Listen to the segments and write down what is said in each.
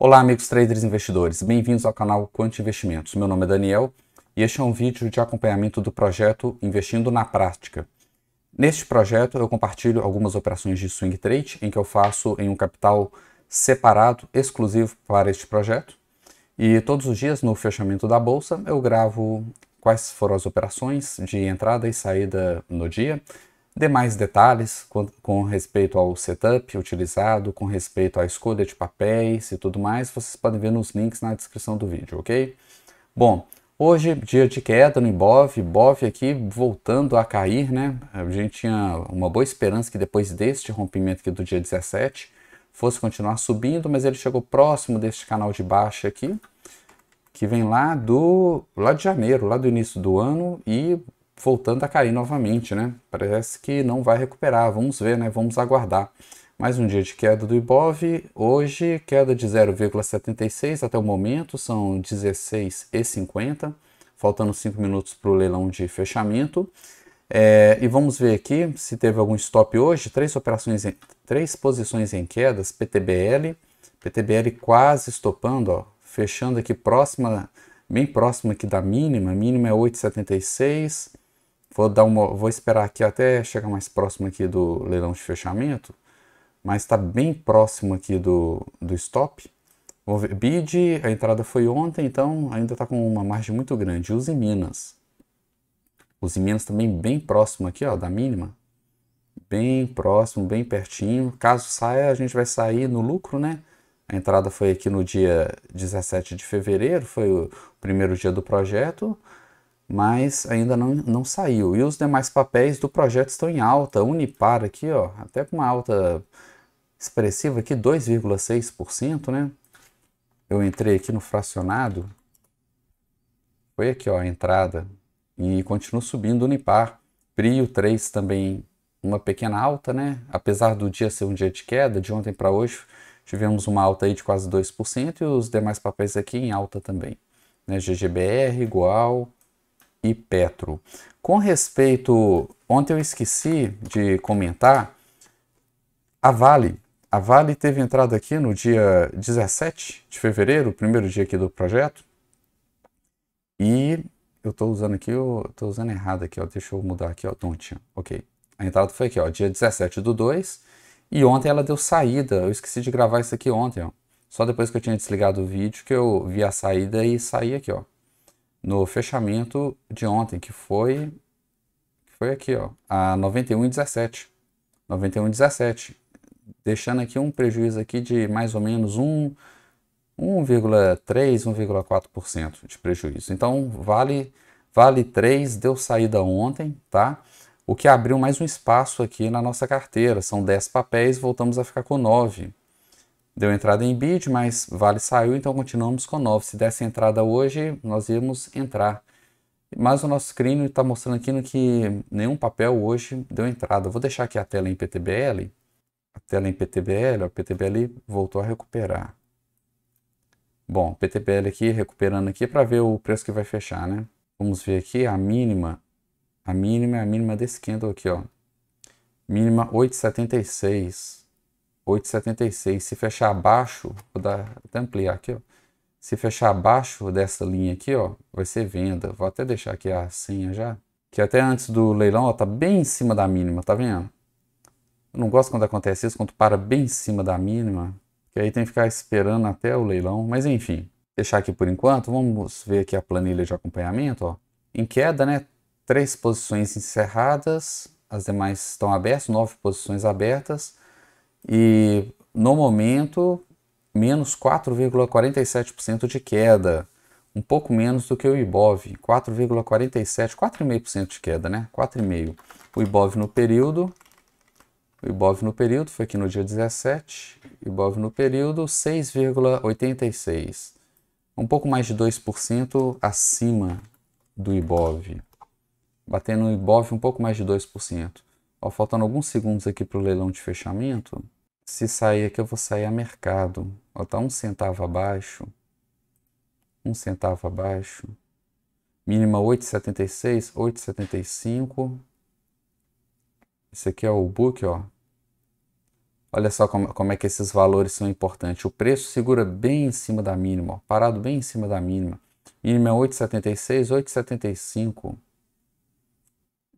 Olá, amigos traders e investidores, bem-vindos ao canal Quanto Investimentos. Meu nome é Daniel e este é um vídeo de acompanhamento do projeto Investindo na Prática. Neste projeto, eu compartilho algumas operações de swing trade em que eu faço em um capital separado, exclusivo para este projeto. E todos os dias, no fechamento da bolsa, eu gravo quais foram as operações de entrada e saída no dia, Demais detalhes com, respeito ao setup utilizado, com respeito à escolha de papéis e tudo mais, vocês podem ver nos links na descrição do vídeo, ok? Bom, Hoje, dia de queda no Ibov, Ibov aqui voltando a cair, né? A gente tinha uma boa esperança que depois deste rompimento aqui do dia 17 fosse continuar subindo, mas ele chegou próximo deste canal de baixa aqui, que vem lá do lá de janeiro, lá do início do ano e voltando a cair novamente, né? Parece que não vai recuperar, vamos ver, né? Vamos aguardar. Mais um dia de queda do Ibov, hoje queda de 0,76 até o momento, são 16,50, faltando 5 minutos para o leilão de fechamento. É, e vamos ver aqui se teve algum stop hoje, três operações, em, três posições em quedas, PTBL, PTBL quase estopando, ó, fechando aqui próxima, bem próxima aqui da mínima, mínima é 8,76, Vou dar uma, vou esperar aqui até chegar mais próximo aqui do leilão de fechamento, mas está bem próximo aqui do, do stop. Vou ver, bid, a entrada foi ontem, então ainda está com uma margem muito grande. Use Minas. Use Minas também bem próximo aqui, ó, da mínima. Bem próximo, bem pertinho. Caso saia, a gente vai sair no lucro, né? A entrada foi aqui no dia 17 de fevereiro, foi o primeiro dia do projeto mas ainda não, não saiu. E os demais papéis do projeto estão em alta. Unipar aqui, ó, até com uma alta expressiva aqui, 2,6%, né? Eu entrei aqui no fracionado. Foi aqui, ó, a entrada. E continua subindo Unipar. Prio 3 também uma pequena alta, né? Apesar do dia ser um dia de queda, de ontem para hoje tivemos uma alta aí de quase 2% e os demais papéis aqui em alta também. Né? GGBR, igual, e Petro. Com respeito, ontem eu esqueci de comentar a Vale. A Vale teve entrada aqui no dia 17 de fevereiro, o primeiro dia aqui do projeto. E eu estou usando aqui, eu tô usando errado aqui, ó. Deixa eu mudar aqui, ó. Tontinha. Ok. A entrada foi aqui, ó. Dia 17 do 2. E ontem ela deu saída. Eu esqueci de gravar isso aqui ontem, ó. Só depois que eu tinha desligado o vídeo que eu vi a saída e saí aqui, ó no fechamento de ontem, que foi foi aqui, ó, a 91,17. 91,17, deixando aqui um prejuízo aqui de mais ou menos 1,3, 1,4% de prejuízo. Então, vale vale 3 deu saída ontem, tá? O que abriu mais um espaço aqui na nossa carteira. São 10 papéis, voltamos a ficar com 9. Deu entrada em bid, mas Vale saiu, então continuamos com 9. Se desse entrada hoje, nós íamos entrar. Mas o nosso screen está mostrando aqui no que nenhum papel hoje deu entrada. Vou deixar aqui a tela em PTBL. A tela em PTBL, o PTBL voltou a recuperar. Bom, PTBL aqui, recuperando aqui para ver o preço que vai fechar, né? Vamos ver aqui a mínima. A mínima é a mínima desse candle aqui, ó. Mínima 8,76. 8,76. Se fechar abaixo, vou dar, até ampliar aqui, ó. Se fechar abaixo dessa linha aqui, ó, vai ser venda. Vou até deixar aqui a senha já. Que até antes do leilão, ó, tá bem em cima da mínima, tá vendo? Eu não gosto quando acontece isso, quando para bem em cima da mínima. Que aí tem que ficar esperando até o leilão. Mas enfim, deixar aqui por enquanto. Vamos ver aqui a planilha de acompanhamento, ó. Em queda, né? Três posições encerradas, as demais estão abertas, nove posições abertas e no momento menos 4,47% de queda, um pouco menos do que o Ibov, 4,47, 4,5% de queda, né? 4,5. O Ibov no período, o Ibov no período foi aqui no dia 17, Ibov no período 6,86. Um pouco mais de 2% acima do Ibov. Batendo o Ibov um pouco mais de 2%. Ó, faltando alguns segundos aqui para o leilão de fechamento. Se sair aqui, eu vou sair a mercado. Ó, tá um centavo abaixo. Um centavo abaixo. Mínima 8,76, 8,75. Esse aqui é o book, ó. Olha só como, como, é que esses valores são importantes. O preço segura bem em cima da mínima, ó, parado bem em cima da mínima. Mínima é 8,76, 8,75.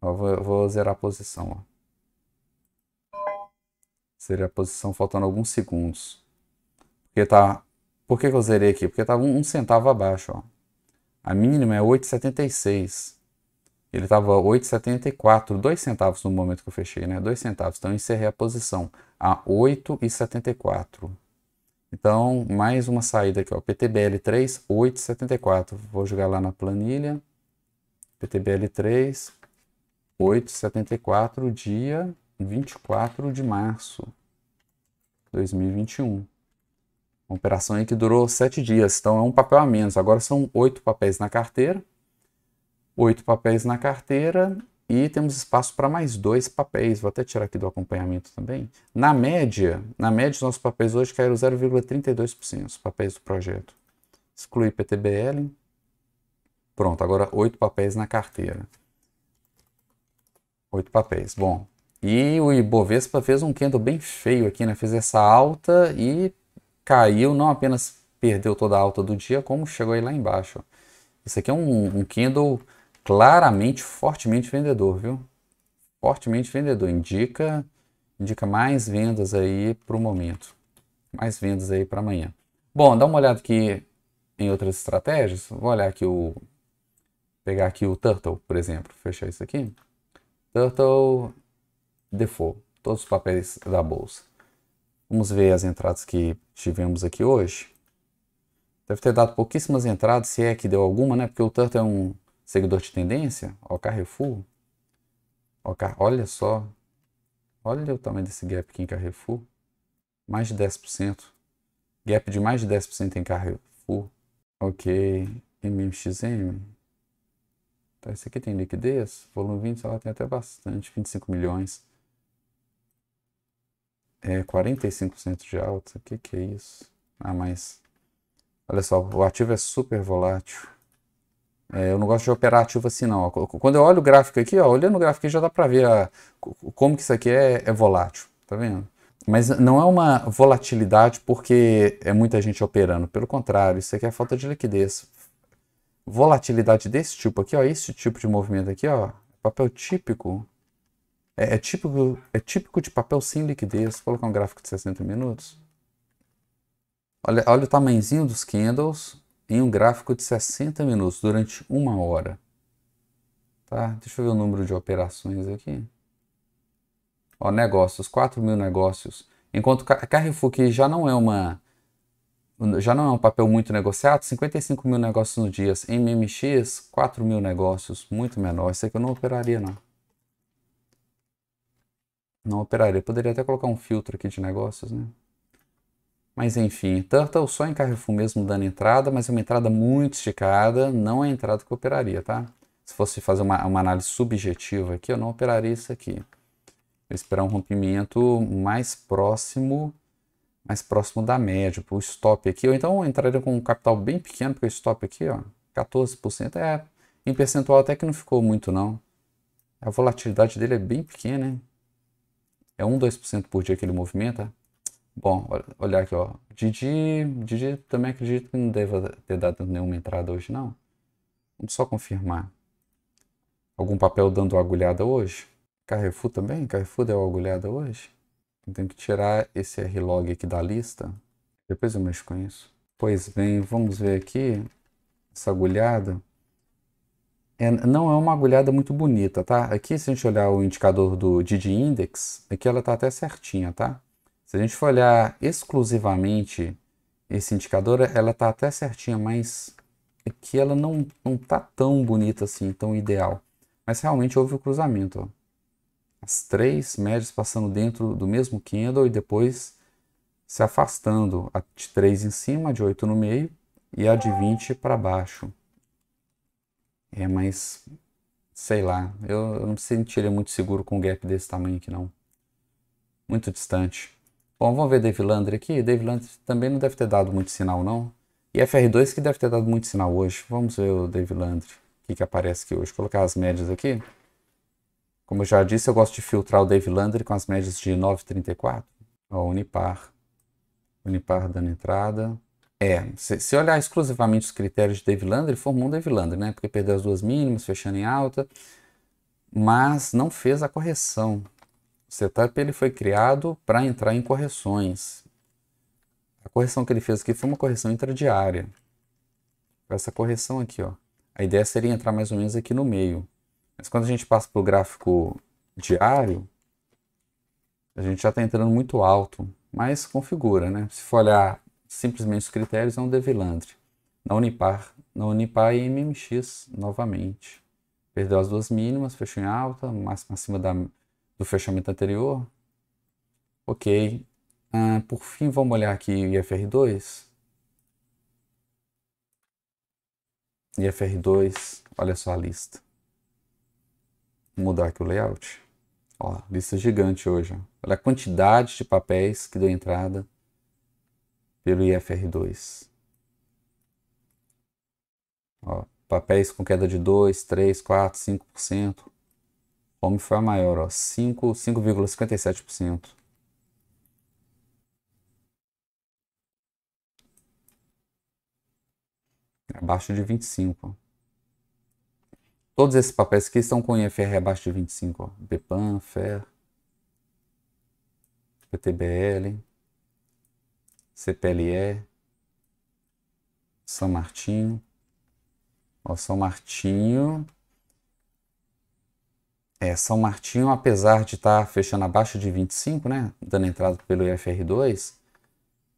Vou, vou zerar a posição. Ó. Seria a posição faltando alguns segundos. Porque tá. Por que, que eu zerei aqui? Porque estava um, centavo abaixo. Ó. A mínima é 8,76. Ele estava 8,74, dois centavos no momento que eu fechei, né? dois centavos. Então eu encerrei a posição a 8,74. Então, mais uma saída aqui, ó. PTBL3, 8,74. Vou jogar lá na planilha. PTBL3, 8,74 dia 24 de março de 2021. Uma operação aí que durou sete dias, então é um papel a menos. Agora são oito papéis na carteira. Oito papéis na carteira e temos espaço para mais dois papéis. Vou até tirar aqui do acompanhamento também. Na média, na média os nossos papéis hoje caíram 0,32%, os papéis do projeto. Exclui PTBL. Pronto, agora oito papéis na carteira. Oito papéis. Bom, e o Ibovespa fez um candle bem feio aqui, né? Fez essa alta e caiu, não apenas perdeu toda a alta do dia, como chegou aí lá embaixo. Isso aqui é um, um candle claramente, fortemente vendedor, viu? Fortemente vendedor, indica, indica mais vendas aí para o momento. Mais vendas aí para amanhã. Bom, dá uma olhada aqui em outras estratégias. Vou olhar aqui o... Pegar aqui o Turtle, por exemplo. Fechar isso aqui. Turtle default, todos os papéis da bolsa. Vamos ver as entradas que tivemos aqui hoje. Deve ter dado pouquíssimas entradas, se é que deu alguma, né? Porque o tanto é um seguidor de tendência. Ó, Carrefour. Ó, Car... Olha só. Olha o tamanho desse gap aqui em Carrefour. Mais de 10%. Gap de mais de 10% em Carrefour. Ok. MMXM. Tá, esse aqui tem liquidez. Volume 20, ela tem até bastante. 25 milhões. É, 45% de alta, o que, que é isso? Ah, mas. Olha só, o ativo é super volátil. É, eu não gosto de operar ativo assim, não. Quando eu olho o gráfico aqui, ó, olhando o gráfico aqui já dá para ver a, como que isso aqui é, é volátil, tá vendo? Mas não é uma volatilidade porque é muita gente operando. Pelo contrário, isso aqui é falta de liquidez. Volatilidade desse tipo aqui, ó, esse tipo de movimento aqui, ó, papel típico é, é, típico, é típico de papel sem liquidez. Vou colocar um gráfico de 60 minutos. Olha, olha o tamanhozinho dos candles em um gráfico de 60 minutos durante uma hora. Tá? Deixa eu ver o número de operações aqui. Ó, negócios, 4 mil negócios. Enquanto Carrefour, que já não é uma já não é um papel muito negociado, 55 mil negócios no dia. Em MMX, 4 mil negócios, muito menor. Isso aqui eu não operaria, não não operaria poderia até colocar um filtro aqui de negócios, né? Mas enfim, Turtle só em Carrefour mesmo dando entrada, mas é uma entrada muito esticada, não é a entrada que eu operaria, tá? Se fosse fazer uma, uma análise subjetiva aqui, eu não operaria isso aqui. Eu esperar um rompimento mais próximo mais próximo da média, o stop aqui, ou então entraria com um capital bem pequeno, porque o stop aqui, ó, 14%, é, em percentual até que não ficou muito não. A volatilidade dele é bem pequena, hein? É 1, 2% por dia que ele movimenta? Bom, olhar aqui, ó. Didi, Didi também acredito que não deva ter dado nenhuma entrada hoje, não. Vamos só confirmar. Algum papel dando agulhada hoje? Carrefour também? Carrefour deu agulhada hoje? Eu tenho que tirar esse R-log aqui da lista. Depois eu mexo com isso. Pois bem, vamos ver aqui essa agulhada. É, não é uma agulhada muito bonita, tá? Aqui, se a gente olhar o indicador do Didi Index, aqui ela está até certinha, tá? Se a gente for olhar exclusivamente esse indicador, ela está até certinha, mas aqui ela não, não tá tão bonita assim, tão ideal. Mas realmente houve o cruzamento, ó. As três médias passando dentro do mesmo candle e depois se afastando, a de 3 em cima, a de 8 no meio e a de 20 para baixo. É, mas sei lá, eu, eu não me sentiria muito seguro com um gap desse tamanho aqui não. Muito distante. Bom, vamos ver Dave Landry aqui. Dave Landry também não deve ter dado muito sinal não. E FR2 que deve ter dado muito sinal hoje. Vamos ver o Dave Landry, o que, que aparece aqui hoje. Vou colocar as médias aqui. Como eu já disse, eu gosto de filtrar o Dave Landry com as médias de 9,34. Ó, Unipar. Unipar dando entrada. É, se, se olhar exclusivamente os critérios de Dave Lander, ele formou um Dave Lander, né? Porque perdeu as duas mínimas, fechando em alta, mas não fez a correção. O setup ele foi criado para entrar em correções. A correção que ele fez aqui foi uma correção intradiária. Essa correção aqui, ó. A ideia seria entrar mais ou menos aqui no meio. Mas quando a gente passa para o gráfico diário, a gente já está entrando muito alto, mas configura, né? Se for olhar simplesmente os critérios é um Devilandre. Na Unipar, na Unipar e MMX, novamente. Perdeu as duas mínimas, fechou em alta, máxima acima da, do fechamento anterior. Ok. Ah, por fim, vamos olhar aqui o IFR2. IFR2, olha só a lista. Vou mudar aqui o layout. Ó, lista gigante hoje. Olha a quantidade de papéis que deu entrada pelo IFR2. Ó, papéis com queda de 2, 3, 4, 5%. Home foi a maior, ó, 5,57%. Abaixo de 25. Todos esses papéis aqui estão com IFR abaixo de 25. Ó. BPAN, FER, PTBL. CPLE, São Martinho. Ó, São Martinho. É, São Martinho, apesar de estar tá fechando abaixo de 25, né? Dando entrada pelo IFR2,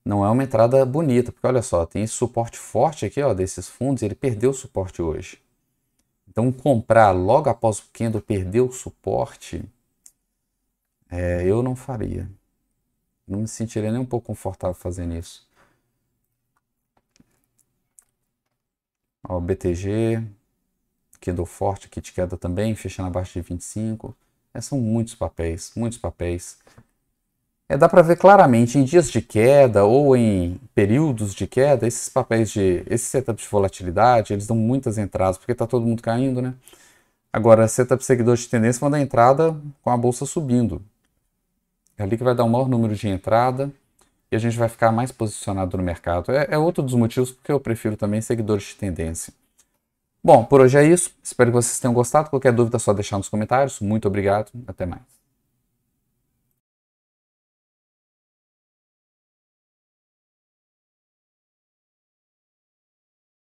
não é uma entrada bonita, porque olha só, tem suporte forte aqui, ó, desses fundos, ele perdeu o suporte hoje. Então, comprar logo após o Kendo perder o suporte, é, eu não faria. Não me sentiria nem um pouco confortável fazendo isso. Ó, BTG, Kindle Forte, Kit Queda também, fechando abaixo de 25. É, são muitos papéis, muitos papéis. É, dá para ver claramente em dias de queda ou em períodos de queda, esses papéis de. Esse setup de volatilidade, eles dão muitas entradas, porque está todo mundo caindo, né? Agora, setup seguidor de tendência manda entrada com a bolsa subindo. É ali que vai dar o maior número de entrada e a gente vai ficar mais posicionado no mercado. É, é outro dos motivos porque eu prefiro também seguidores de tendência. Bom, por hoje é isso. Espero que vocês tenham gostado. Qualquer dúvida é só deixar nos comentários. Muito obrigado. Até mais.